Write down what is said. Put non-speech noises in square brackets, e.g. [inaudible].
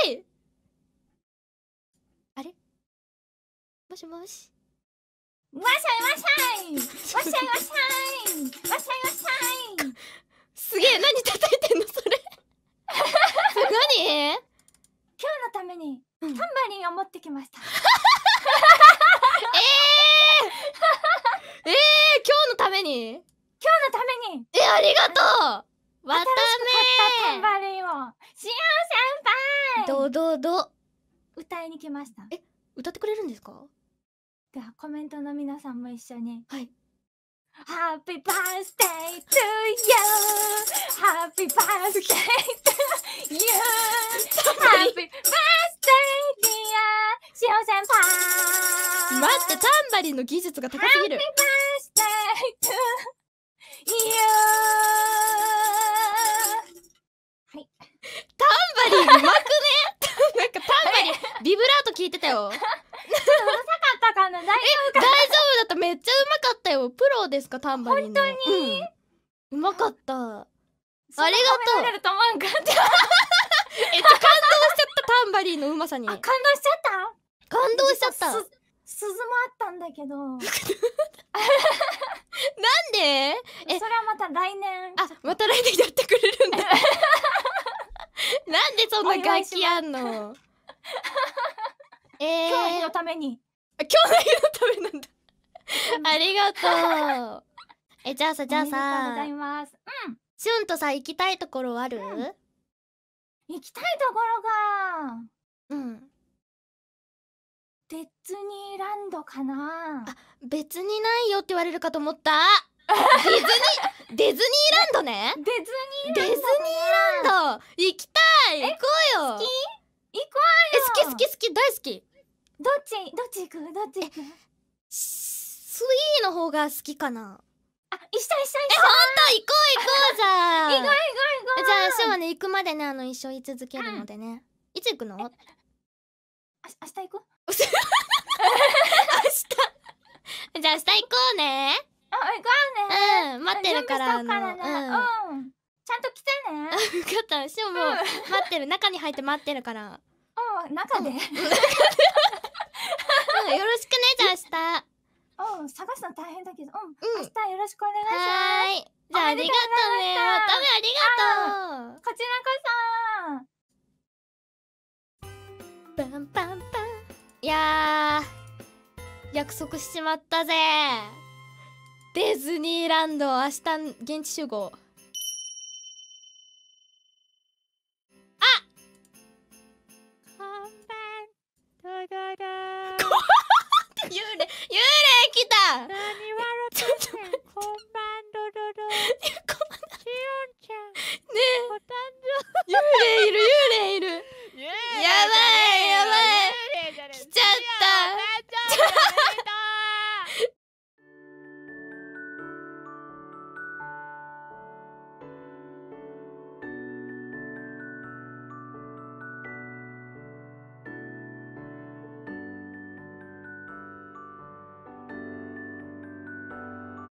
いあれもしもしわしゃいわしゃいわしゃいわしゃいわしゃいわしゃいすげえ何叩いてんのそれ何 [laughs] 今日のためにタンバリンを持ってきましたえー、えー、今日のために今日のためにえありがとうわため新鮮先輩いどどど歌いに来ましたえ歌ってくれるんですかではコメントの皆さんも一緒にはい Happy birthday to you Happy birthday to you Happy birthday dear しお先輩待ってタンバリンの技術が高すぎる Happy birthday よ [laughs] うるさかったかな大丈夫か大丈夫だっためっちゃうまかったよプロですかタンバリン本当に、うん、うまかったありがとうれると思わんかった [laughs] え感動しちゃったタンバリンのうまさに感動しちゃった感動しちゃった鈴もあったんだけどなんでえそれはまた来年あまた来年やってくれるんだ [laughs] なんでそんな楽器あんのえー、今日のために今日の日のためなんだありがとう [laughs] えじゃあさじゃあさありがとうございますうんしゅんとさ行きたいところある、うん、行きたいところがうんディズニーランドかなあ別にないよって言われるかと思った [laughs] ディズニーディズニーランドねディズニーランドディズニーランド行きたい行こうよ好き行こうよえ好き好き好き大好きどっちどっち行くどっち行くスイーの方が好きかなあ一緒一緒一緒えほんと行こう行こうじゃあ行こう行こう行こうじゃあシ日はね行くまでねあの一緒居続けるのでね、うん、いつ行くのあ明日行こう明日 [laughs] じゃあ明日行こうねあ行こうねうん待ってるからあの、うん、うんちゃんと来てね。よかった。しも、う待ってる。中に入って待ってるから。うん、中で。[laughs] よろしくね、じゃあ明日。うん、探すの大変だけど、うん、明日よろしくお願いします。はい。じゃあありがとうね。おためありがとう。こちらこそ。パンパンパン。いや約束しちまったぜ。ディズニーランド、明日現地集合。[laughs] 幽霊幽霊来た